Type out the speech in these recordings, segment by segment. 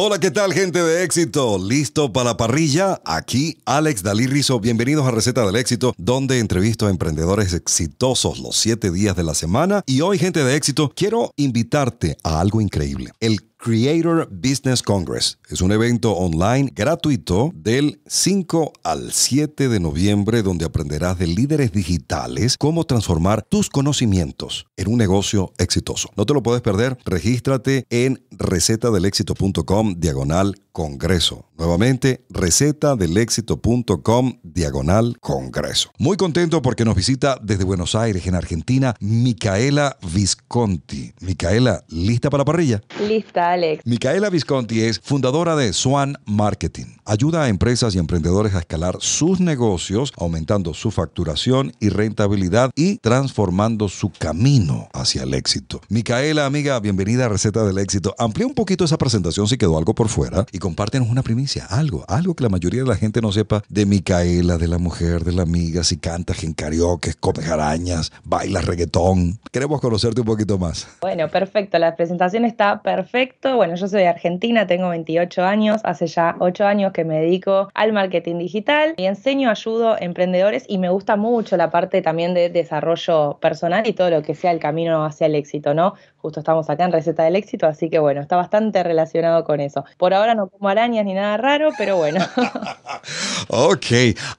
Hola, ¿qué tal gente de éxito? ¿Listo para la parrilla? Aquí Alex Dalí Bienvenidos a Receta del Éxito, donde entrevisto a emprendedores exitosos los siete días de la semana. Y hoy, gente de éxito, quiero invitarte a algo increíble. El Creator Business Congress. Es un evento online gratuito del 5 al 7 de noviembre donde aprenderás de líderes digitales cómo transformar tus conocimientos en un negocio exitoso. No te lo puedes perder, regístrate en recetadelexito.com diagonal congreso. Nuevamente, recetadelexito.com diagonal congreso. Muy contento porque nos visita desde Buenos Aires, en Argentina, Micaela Visconti. Micaela, ¿lista para la parrilla? Lista. Alex. Micaela Visconti es fundadora de Swan Marketing. Ayuda a empresas y emprendedores a escalar sus negocios, aumentando su facturación y rentabilidad y transformando su camino hacia el éxito. Micaela, amiga, bienvenida a Receta del Éxito. Amplía un poquito esa presentación si quedó algo por fuera y compártenos una primicia, algo, algo que la mayoría de la gente no sepa de Micaela, de la mujer, de la amiga, si canta en karaoke, comes arañas, bailas reggaetón. Queremos conocerte un poquito más. Bueno, perfecto. La presentación está perfecta bueno, yo soy de argentina, tengo 28 años, hace ya 8 años que me dedico al marketing digital y enseño, ayudo a emprendedores y me gusta mucho la parte también de desarrollo personal y todo lo que sea el camino hacia el éxito, ¿no? Justo estamos acá en Receta del Éxito, así que bueno, está bastante relacionado con eso. Por ahora no como arañas ni nada raro, pero bueno. ok,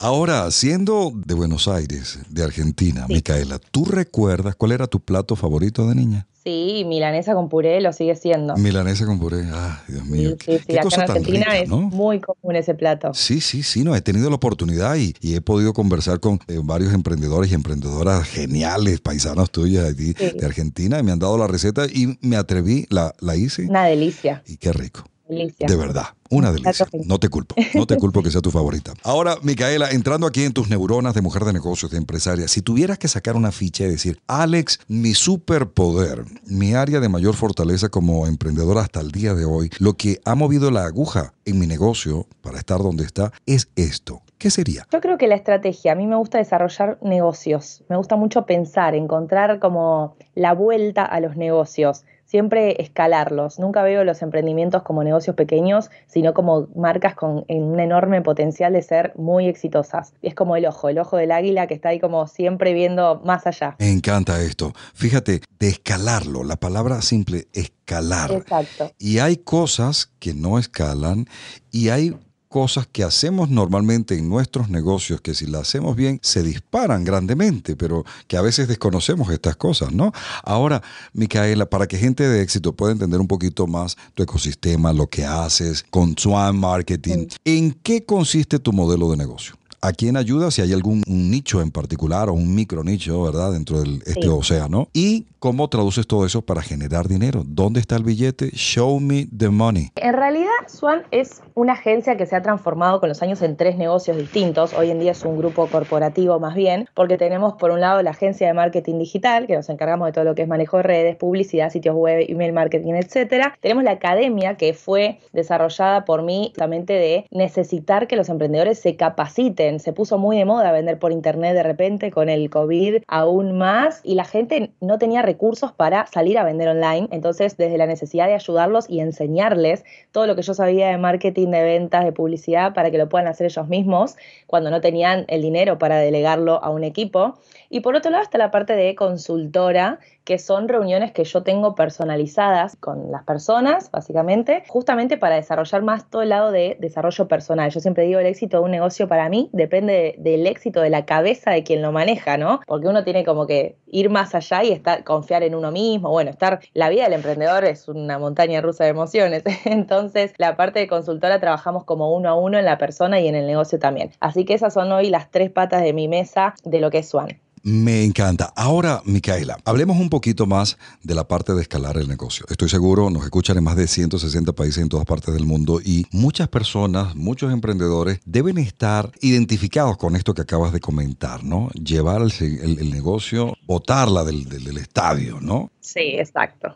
ahora siendo de Buenos Aires, de Argentina, Micaela, ¿tú recuerdas cuál era tu plato favorito de niña? Sí, milanesa con puré lo sigue siendo. Milanesa con puré, ah, Dios mío. Sí, sí, en Argentina es muy común ese plato. Sí, sí, sí, no, he tenido la oportunidad y, he podido conversar con eh, varios emprendedores y emprendedoras geniales, paisanos tuyos de Argentina, y me han dado la receta y me atreví, la, la hice. Una delicia. Y qué rico. De verdad, una delicia. No te culpo, no te culpo que sea tu favorita. Ahora, Micaela, entrando aquí en tus neuronas de mujer de negocios, de empresaria, si tuvieras que sacar una ficha y decir, Alex, mi superpoder, mi área de mayor fortaleza como emprendedora hasta el día de hoy, lo que ha movido la aguja en mi negocio para estar donde está, es esto. ¿Qué sería? Yo creo que la estrategia, a mí me gusta desarrollar negocios, me gusta mucho pensar, encontrar como la vuelta a los negocios siempre escalarlos. Nunca veo los emprendimientos como negocios pequeños, sino como marcas con un enorme potencial de ser muy exitosas. Es como el ojo, el ojo del águila que está ahí como siempre viendo más allá. Me encanta esto. Fíjate, de escalarlo, la palabra simple, escalar. Exacto. Y hay cosas que no escalan y hay cosas que hacemos normalmente en nuestros negocios, que si las hacemos bien, se disparan grandemente, pero que a veces desconocemos estas cosas, ¿no? Ahora, Micaela, para que gente de éxito pueda entender un poquito más tu ecosistema, lo que haces con Swan Marketing, ¿en qué consiste tu modelo de negocio? a quién ayuda, si hay algún nicho en particular o un micro nicho, ¿verdad? Dentro de este océano. Y cómo traduces todo eso para generar dinero. ¿Dónde está el billete? Show me the money. En realidad, Swan es una agencia que se ha transformado con los años en tres negocios distintos. Hoy en día es un grupo corporativo más bien, porque tenemos por un lado la agencia de marketing digital, que nos encargamos de todo lo que es manejo de redes, publicidad, sitios web, email marketing, etcétera. Tenemos la academia que fue desarrollada por mí justamente de necesitar que los emprendedores se capaciten se puso muy de moda vender por internet de repente con el COVID aún más y la gente no tenía recursos para salir a vender online. Entonces, desde la necesidad de ayudarlos y enseñarles todo lo que yo sabía de marketing, de ventas, de publicidad, para que lo puedan hacer ellos mismos cuando no tenían el dinero para delegarlo a un equipo. Y por otro lado está la parte de consultora, que son reuniones que yo tengo personalizadas con las personas, básicamente, justamente para desarrollar más todo el lado de desarrollo personal. Yo siempre digo el éxito de un negocio para mí depende del éxito de la cabeza de quien lo maneja, ¿no? Porque uno tiene como que ir más allá y estar, confiar en uno mismo. Bueno, estar, la vida del emprendedor es una montaña rusa de emociones. Entonces, la parte de consultora trabajamos como uno a uno en la persona y en el negocio también. Así que esas son hoy las tres patas de mi mesa de lo que es Swan. Me encanta. Ahora, Micaela, hablemos un poquito más de la parte de escalar el negocio. Estoy seguro, nos escuchan en más de 160 países en todas partes del mundo y muchas personas, muchos emprendedores deben estar identificados con esto que acabas de comentar, ¿no? Llevar el, negocio, botarla del estadio, ¿no? Sí, exacto.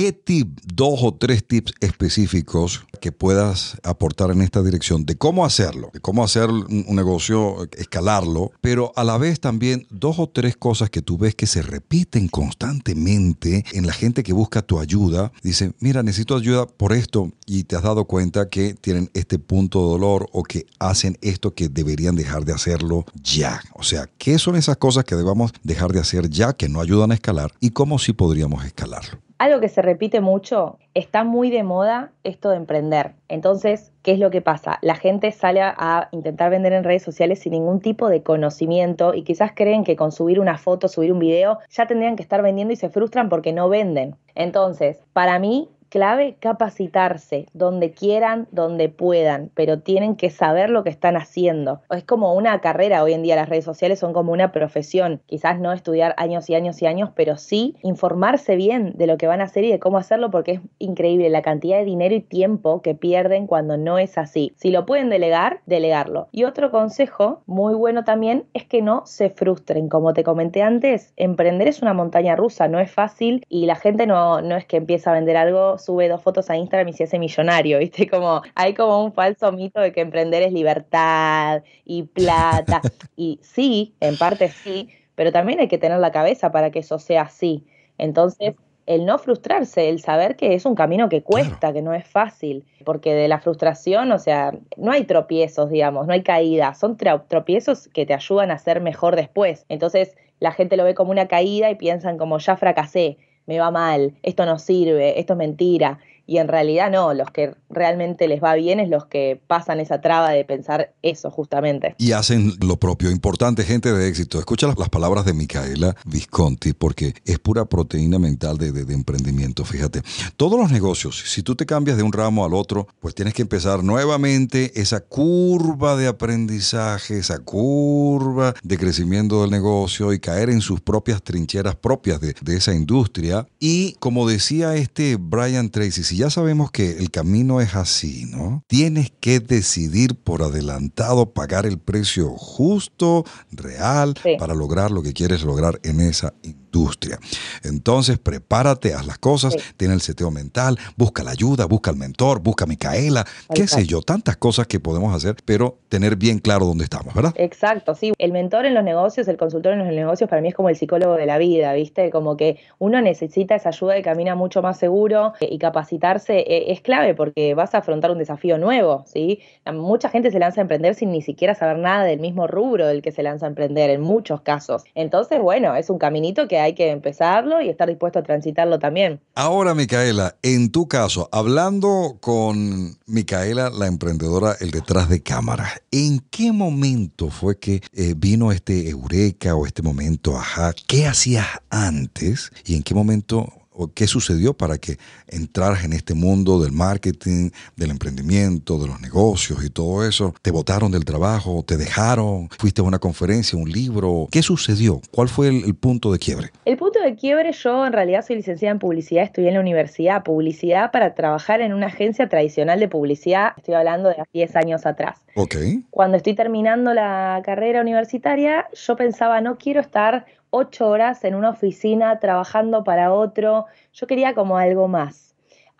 ¿Qué tip, dos o tres tips específicos que puedas aportar en esta dirección de cómo hacerlo, de cómo hacer un negocio, escalarlo, pero a la vez también dos o tres cosas que tú ves que se repiten constantemente en la gente que busca tu ayuda? Dice, mira, necesito ayuda por esto y te has dado cuenta que tienen este punto de dolor o que hacen esto que deberían dejar de hacerlo ya. O sea, ¿qué son esas cosas que debamos dejar de hacer ya que no ayudan a escalar y cómo sí podríamos escalarlo? Algo que se repite mucho, está muy de moda esto de emprender. Entonces, ¿qué es lo que pasa? La gente sale a intentar vender en redes sociales sin ningún tipo de conocimiento y quizás creen que con subir una foto, subir un video, ya tendrían que estar vendiendo y se frustran porque no venden. Entonces, para mí, clave capacitarse donde quieran, donde puedan, pero tienen que saber lo que están haciendo. Es como una carrera hoy en día, las redes sociales son como una profesión. Quizás no estudiar años y años y años, pero sí informarse bien de lo que van a hacer y de cómo hacerlo porque es increíble la cantidad de dinero y tiempo que pierden cuando no es así. Si lo pueden delegar, delegarlo. Y otro consejo muy bueno también es que no se frustren. Como te comenté antes, emprender es una montaña rusa, no es fácil y la gente no, no es que empieza a vender algo sube dos fotos a Instagram y se hace millonario, ¿viste? Como hay como un falso mito de que emprender es libertad y plata. y sí, en parte sí, pero también hay que tener la cabeza para que eso sea así. Entonces, el no frustrarse, el saber que es un camino que cuesta, que no es fácil, porque de la frustración, o sea, no hay tropiezos, digamos, no hay caídas, son tropiezos que te ayudan a ser mejor después. Entonces, la gente lo ve como una caída y piensan como ya fracasé, me va mal, esto no sirve, esto es mentira y en realidad no, los que realmente les va bien es los que pasan esa traba de pensar eso justamente. Y hacen lo propio, importante gente de éxito. Escucha las, palabras de Micaela Visconti porque es pura proteína mental de, emprendimiento, fíjate. Todos los negocios, si tú te cambias de un ramo al otro, pues tienes que empezar nuevamente esa curva de aprendizaje, esa curva de crecimiento del negocio y caer en sus propias trincheras propias de, de esa industria. Y como decía este Brian Tracy, si ya sabemos que el camino es así, ¿no? Tienes que decidir por adelantado pagar el precio justo, real, para lograr lo que quieres lograr en esa industria. Entonces, prepárate, haz las cosas, ten tiene el seteo mental, busca la ayuda, busca el mentor, busca a Micaela, qué sé yo, tantas cosas que podemos hacer, pero tener bien claro dónde estamos, ¿verdad? Exacto, sí. El mentor en los negocios, el consultor en los negocios, para mí es como el psicólogo de la vida, ¿viste? Como que uno necesita esa ayuda y camina mucho más seguro eh, y capacitarse eh, es clave porque vas a afrontar un desafío nuevo, ¿sí? Mucha gente se lanza a emprender sin ni siquiera saber nada del mismo rubro del que se lanza a emprender en muchos casos. Entonces, bueno, es un caminito que hay que empezarlo y estar dispuesto a transitarlo también. Ahora, Micaela, en tu caso, hablando con Micaela, la emprendedora, el detrás de cámara, ¿en qué momento fue que eh, vino este eureka o este momento, ajá? ¿Qué hacías antes y en qué momento qué sucedió para que entraras en este mundo del marketing, del emprendimiento, de los negocios y todo eso. ¿Te botaron del trabajo? ¿Te dejaron? ¿Fuiste a una conferencia, un libro? ¿Qué sucedió? ¿Cuál fue el, punto de quiebre? El punto de quiebre, yo en realidad soy licenciada en publicidad, estudié en la universidad publicidad para trabajar en una agencia tradicional de publicidad. Estoy hablando de 10 años atrás. Ok. Cuando estoy terminando la carrera universitaria, yo pensaba, no quiero estar ocho horas en una oficina trabajando para otro, yo quería como algo más.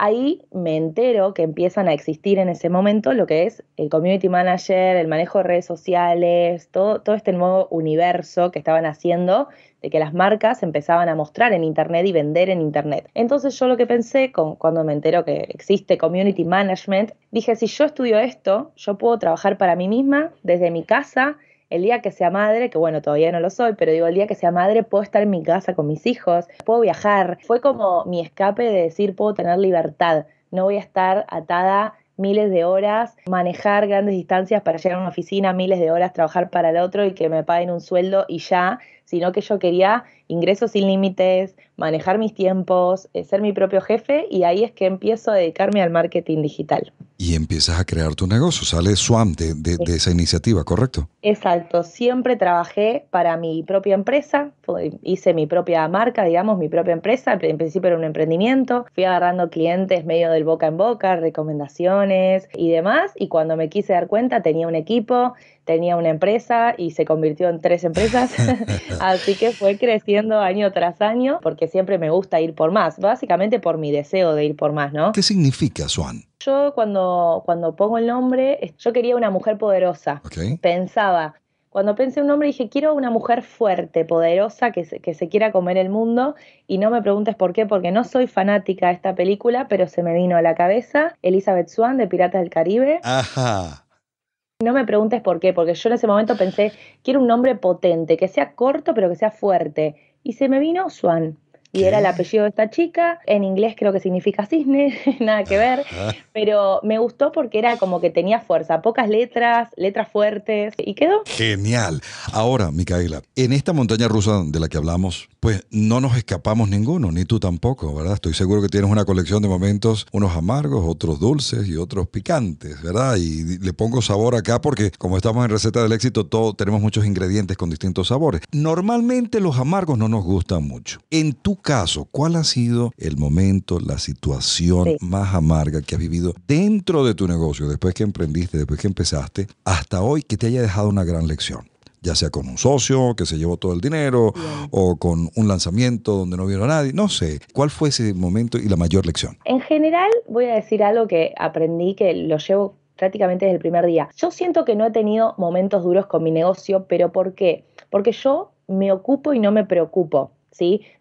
Ahí me entero que empiezan a existir en ese momento lo que es el community manager, el manejo de redes sociales, todo, todo este nuevo universo que estaban haciendo de que las marcas empezaban a mostrar en Internet y vender en Internet. Entonces yo lo que pensé cuando me entero que existe Community Management, dije, si yo estudio esto, yo puedo trabajar para mí misma desde mi casa el día que sea madre, que bueno, todavía no lo soy, pero digo, el día que sea madre puedo estar en mi casa con mis hijos, puedo viajar. Fue como mi escape de decir, puedo tener libertad, no voy a estar atada miles de horas, manejar grandes distancias para llegar a una oficina, miles de horas, trabajar para el otro y que me paguen un sueldo y ya, sino que yo quería ingresos sin límites, manejar mis tiempos, eh, ser mi propio jefe y ahí es que empiezo a dedicarme al marketing digital. Y empiezas a crear tu negocio, sale SWAM de, de esa iniciativa, ¿correcto? Exacto, siempre trabajé para mi propia empresa, hice mi propia marca, digamos, mi propia empresa, en principio era un emprendimiento, fui agarrando clientes medio del boca en boca, recomendaciones y demás, y cuando me quise dar cuenta tenía un equipo, tenía una empresa y se convirtió en tres empresas, así que fue creciendo año tras año porque siempre me gusta ir por más, básicamente por mi deseo de ir por más, ¿no? ¿Qué significa Swan? Yo cuando, cuando pongo el nombre, yo quería una mujer poderosa. Pensaba, cuando pensé un nombre dije, quiero una mujer fuerte, poderosa, que se, que se, quiera comer el mundo. Y no me preguntes por qué, porque no soy fanática de esta película, pero se me vino a la cabeza Elizabeth Swan de Piratas del Caribe. Ajá. No me preguntes por qué, porque yo en ese momento pensé, quiero un nombre potente, que sea corto, pero que sea fuerte y se me vino Swan. Y era el apellido de esta chica, en inglés creo que significa cisne, nada que ver, pero me gustó porque era como que tenía fuerza, pocas letras, letras fuertes, y quedó. Genial. Ahora, Micaela, en esta montaña rusa de la que hablamos, pues no nos escapamos ninguno, ni tú tampoco, ¿verdad? Estoy seguro que tienes una colección de momentos, unos amargos, otros dulces y otros picantes, ¿verdad? Y le pongo sabor acá porque como estamos en receta del éxito, todos tenemos muchos ingredientes con distintos sabores. Normalmente los amargos no nos gustan mucho. En tu caso, ¿cuál ha sido el momento, la situación más amarga que has vivido dentro de tu negocio, después que emprendiste, después que empezaste, hasta hoy que te haya dejado una gran lección? ya sea con un socio que se llevó todo el dinero o con un lanzamiento donde no vieron a nadie, no sé. ¿Cuál fue ese momento y la mayor lección? En general, voy a decir algo que aprendí que lo llevo prácticamente desde el primer día. Yo siento que no he tenido momentos duros con mi negocio, pero ¿por qué? Porque yo me ocupo y no me preocupo.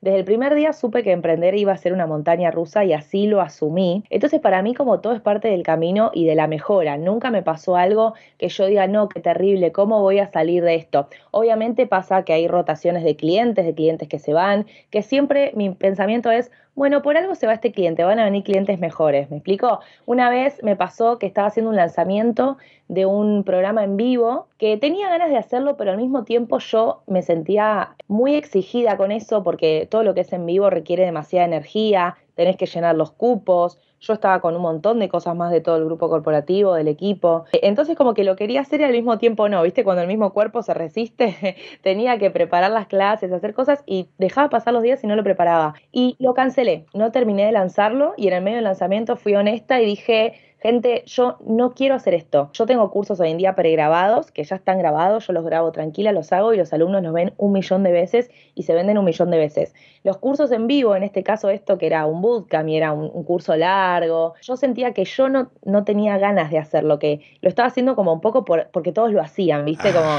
Desde el primer día supe que emprender iba a ser una montaña rusa y así lo asumí. Entonces para mí como todo es parte del camino y de la mejora. Nunca me pasó algo que yo diga, no, qué terrible, ¿cómo voy a salir de esto? Obviamente pasa que hay rotaciones de clientes, de clientes que se van, que siempre mi pensamiento es, bueno, por algo se va este cliente, van a venir clientes mejores, ¿me explico? Una vez me pasó que estaba haciendo un lanzamiento de un programa en vivo que tenía ganas de hacerlo, pero al mismo tiempo yo me sentía muy exigida con eso porque todo lo que es en vivo requiere demasiada energía, tenés que llenar los cupos, yo estaba con un montón de cosas más de todo el grupo corporativo, del equipo. Entonces como que lo quería hacer y al mismo tiempo no, ¿viste? Cuando el mismo cuerpo se resiste, tenía que preparar las clases, hacer cosas y dejaba pasar los días y no lo preparaba. Y lo cancelé, no terminé de lanzarlo y en el medio del lanzamiento fui honesta y dije, gente, yo no quiero hacer esto. Yo tengo cursos hoy en día pregrabados, que ya están grabados, yo los grabo tranquila, los hago y los alumnos los ven un millón de veces y se venden un millón de veces. Los cursos en vivo, en este caso esto que era un bootcamp y era un, curso largo, yo sentía que yo no, no tenía ganas de hacerlo, que lo estaba haciendo como un poco por, porque todos lo hacían, ¿viste? Como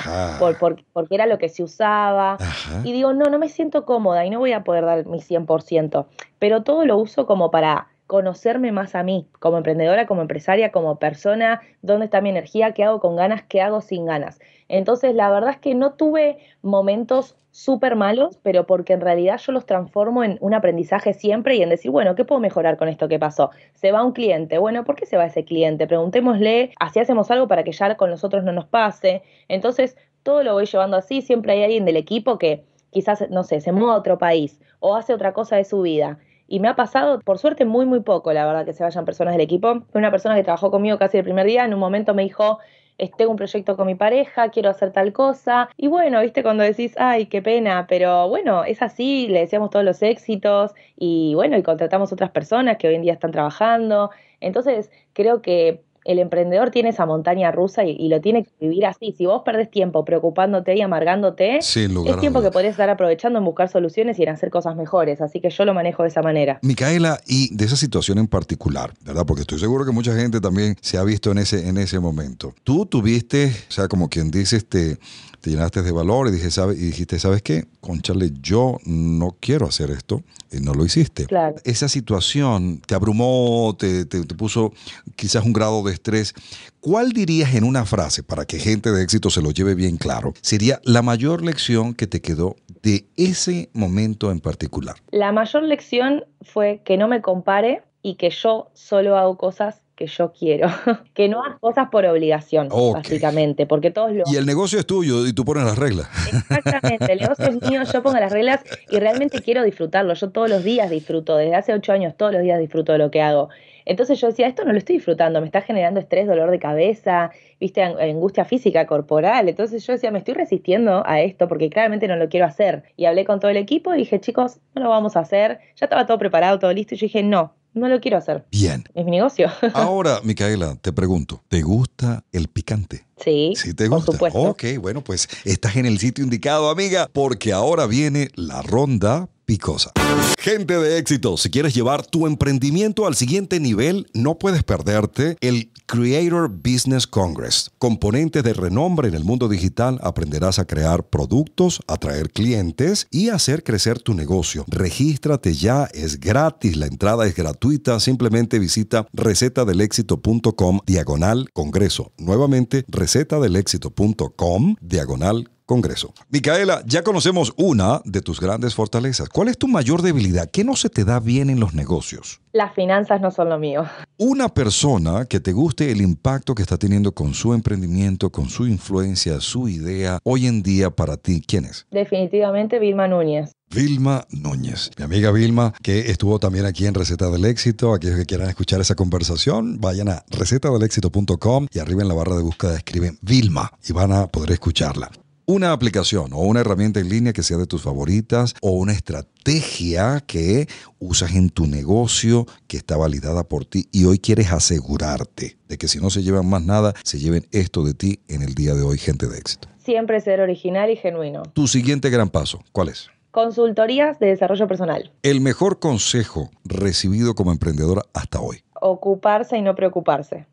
por, porque era lo que se usaba. Y digo, no, no me siento cómoda y no voy a poder dar mi 100%, pero todo lo uso como para conocerme más a mí, como emprendedora, como empresaria, como persona, dónde está mi energía, qué hago con ganas, qué hago sin ganas. Entonces, la verdad es que no tuve momentos súper malos, pero porque en realidad yo los transformo en un aprendizaje siempre y en decir, bueno, ¿qué puedo mejorar con esto que pasó? Se va un cliente, bueno, ¿por qué se va ese cliente? Preguntémosle, así hacemos algo para que ya con nosotros no nos pase. Entonces, todo lo voy llevando así, siempre hay alguien del equipo que quizás, no sé, se mueve a otro país o hace otra cosa de su vida y me ha pasado, por suerte, muy, muy poco, la verdad, que se vayan personas del equipo. Una persona que trabajó conmigo casi el primer día, en un momento me dijo, tengo un proyecto con mi pareja, quiero hacer tal cosa. Y bueno, viste cuando decís, ay, qué pena, pero bueno, es así, le deseamos todos los éxitos y bueno, y contratamos otras personas que hoy en día están trabajando. Entonces, creo que el emprendedor tiene esa montaña rusa y, lo tiene que vivir así. Si vos perdés tiempo preocupándote y amargándote, es tiempo que podés estar aprovechando en buscar soluciones y en hacer cosas mejores. Así que yo lo manejo de esa manera. Micaela, y de esa situación en particular, ¿verdad? Porque estoy seguro que mucha gente también se ha visto en ese, en ese momento. Tú tuviste, o sea, como quien dice, este, te llenaste de valor y, dijiste, ¿sabes qué? Conchale, yo no quiero hacer esto y no lo hiciste. Claro. Esa situación te abrumó, te puso quizás un grado de estrés. ¿Cuál dirías en una frase, para que gente de éxito se lo lleve bien claro, sería la mayor lección que te quedó de ese momento en particular? La mayor lección fue que no me compare y que yo solo hago cosas que yo quiero. que no hagas cosas por obligación, básicamente, porque todos lo... Y el negocio es tuyo y tú pones las reglas. Exactamente, el negocio es mío, yo pongo las reglas y realmente quiero disfrutarlo. Yo todos los días disfruto, desde hace ocho años todos los días disfruto de lo que hago. Entonces yo decía, esto no lo estoy disfrutando, me está generando estrés, dolor de cabeza, viste, angustia física, corporal. Entonces yo decía, me estoy resistiendo a esto porque claramente no lo quiero hacer. Y hablé con todo el equipo y dije, chicos, no lo vamos a hacer. Ya estaba todo preparado, todo listo. Y yo dije, no, no lo quiero hacer. Bien. Es mi negocio. Ahora, Micaela, te pregunto, ¿te gusta el picante? Sí. Sí, te gusta. Por supuesto. Ok, bueno, pues estás en el sitio indicado, amiga, porque ahora viene la ronda Gente de éxito, si quieres llevar tu emprendimiento al siguiente nivel, no puedes perderte el Creator Business Congress. Componentes de renombre en el mundo digital, aprenderás a crear productos, atraer clientes y hacer crecer tu negocio. Regístrate ya, es gratis, la entrada es gratuita, simplemente visita recetadelexito.com diagonal congreso. Nuevamente, recetadelexito.com diagonal Congreso. Micaela, ya conocemos una de tus grandes fortalezas. ¿Cuál es tu mayor debilidad? ¿Qué no se te da bien en los negocios? Las finanzas no son lo mío. Una persona que te guste el impacto que está teniendo con su emprendimiento, con su influencia, su idea, hoy en día para ti, ¿quién es? Definitivamente Vilma Núñez. Vilma Núñez, mi amiga Vilma, que estuvo también aquí en Receta del Éxito. Aquellos que quieran escuchar esa conversación, vayan a recetadelexito.com y arriba en la barra de búsqueda escriben Vilma y van a poder escucharla una aplicación o una herramienta en línea que sea de tus favoritas o una estrategia que usas en tu negocio que está validada por ti y hoy quieres asegurarte de que si no se llevan más nada, se lleven esto de ti en el día de hoy, gente de éxito. Siempre ser original y genuino. Tu siguiente gran paso, ¿cuál es? Consultorías de desarrollo personal. El mejor consejo recibido como emprendedora hasta hoy. Ocuparse y no preocuparse.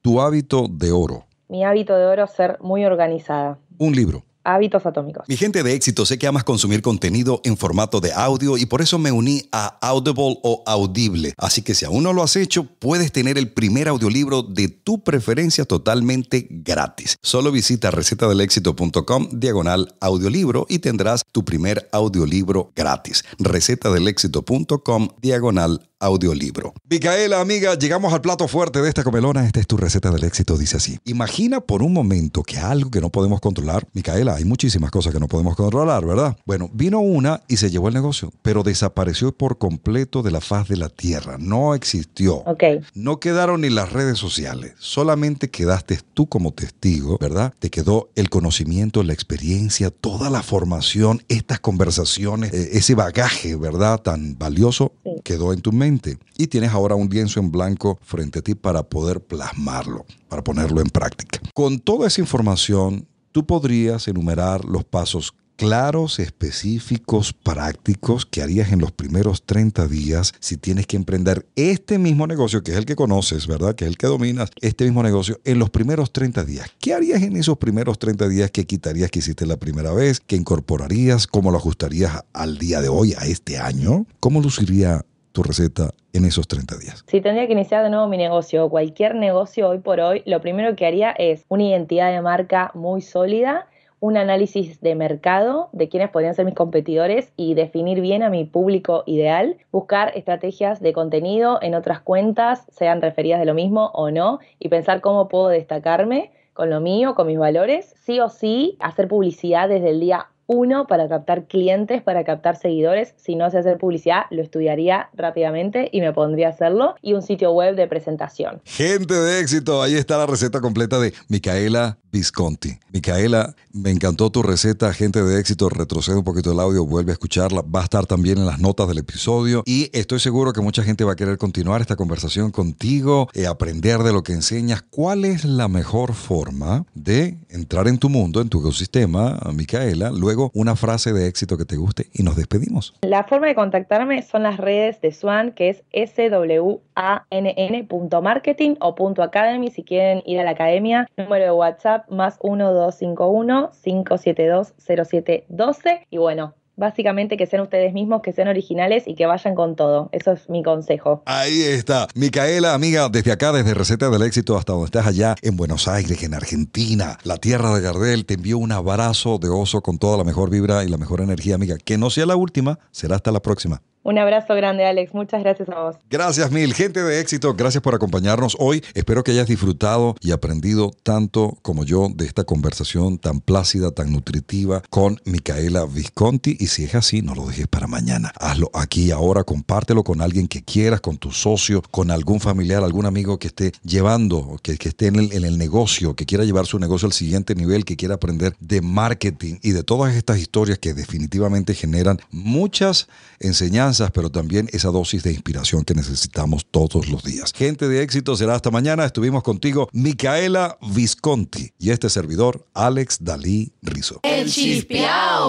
Tu hábito de oro mi hábito de oro ser muy organizada. Un libro. Hábitos atómicos. Mi gente de éxito, sé que amas consumir contenido en formato de audio y por eso me uní a Audible o Audible. Así que si aún no lo has hecho, puedes tener el primer audiolibro de tu preferencia totalmente gratis. Solo visita recetadelexito.com diagonal audiolibro y tendrás tu primer audiolibro gratis. recetadelexito.com diagonal audiolibro. Micaela, amiga, llegamos al plato fuerte de esta comelona. Esta es tu receta del éxito, dice así. Imagina por un momento que algo que no podemos controlar, Micaela, hay muchísimas cosas que no podemos controlar, ¿verdad? Bueno, vino una y se llevó el negocio, pero desapareció por completo de la faz de la tierra. No existió. Ok. No quedaron ni las redes sociales. Solamente quedaste tú como testigo, ¿verdad? Te quedó el conocimiento, la experiencia, toda la formación, estas conversaciones, eh, ese bagaje, ¿verdad? Tan valioso quedó en tu mente y tienes ahora un lienzo en blanco frente a ti para poder plasmarlo, para ponerlo en práctica. Con toda esa información, tú podrías enumerar los pasos claros, específicos, prácticos que harías en los primeros 30 días si tienes que emprender este mismo negocio, que es el que conoces, ¿verdad? Que es el que dominas, este mismo negocio en los primeros 30 días. ¿Qué harías en esos primeros 30 días? que quitarías que hiciste la primera vez? ¿Qué incorporarías? ¿Cómo lo ajustarías al día de hoy, a este año? ¿Cómo luciría tu receta en esos 30 días? Si tendría que iniciar de nuevo mi negocio o cualquier negocio hoy por hoy, lo primero que haría es una identidad de marca muy sólida un análisis de mercado de quiénes podrían ser mis competidores y definir bien a mi público ideal, buscar estrategias de contenido en otras cuentas, sean referidas de lo mismo o no, y pensar cómo puedo destacarme con lo mío, con mis valores, sí o sí hacer publicidad desde el día uno, para captar clientes, para captar seguidores. Si no sé hacer publicidad, lo estudiaría rápidamente y me pondría a hacerlo. Y un sitio web de presentación. Gente de éxito, ahí está la receta completa de Micaela Visconti. Micaela, me encantó tu receta, gente de éxito. Retrocede un poquito el audio, vuelve a escucharla. Va a estar también en las notas del episodio. Y estoy seguro que mucha gente va a querer continuar esta conversación contigo, y eh, aprender de lo que enseñas. ¿Cuál es la mejor forma de entrar en tu mundo, en tu ecosistema, Micaela? Luego, una frase de éxito que te guste y nos despedimos. La forma de contactarme son las redes de Swan, que es swann.marketing o .academy si quieren ir a la academia. Número de WhatsApp más 1 572 0712 Y bueno, Básicamente que sean ustedes mismos, que sean originales y que vayan con todo. Eso es mi consejo. Ahí está. Micaela, amiga, desde acá, desde Receta del Éxito hasta donde estás allá, en Buenos Aires, en Argentina, la tierra de Gardel, te envío un abrazo de oso con toda la mejor vibra y la mejor energía, amiga. Que no sea la última, será hasta la próxima. Un abrazo grande, Alex. Muchas gracias a vos. Gracias mil. Gente de éxito, gracias por acompañarnos hoy. Espero que hayas disfrutado y aprendido tanto como yo de esta conversación tan plácida, tan nutritiva con Micaela Visconti. Y si es así, no lo dejes para mañana. Hazlo aquí, ahora, compártelo con alguien que quieras, con tu socio, con algún familiar, algún amigo que esté llevando, que, esté en el negocio, que quiera llevar su negocio al siguiente nivel, que quiera aprender de marketing y de todas estas historias que definitivamente generan muchas enseñanzas pero también esa dosis de inspiración que necesitamos todos los días. Gente de éxito, será hasta mañana. Estuvimos contigo, Micaela Visconti, y este servidor, Alex Dalí Rizo.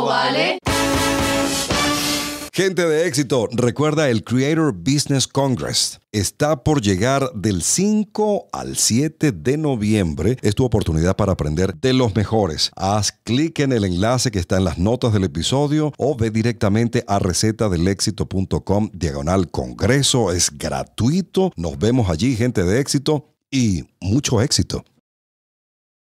¿vale? Gente de éxito, recuerda el Creator Business Congress. Está por llegar del 5 al 7 de noviembre. Es tu oportunidad para aprender de los mejores. Haz clic en el enlace que está en las notas del episodio o ve directamente a recetadelexito.com diagonal congreso. Es gratuito. Nos vemos allí, gente de éxito, y mucho éxito.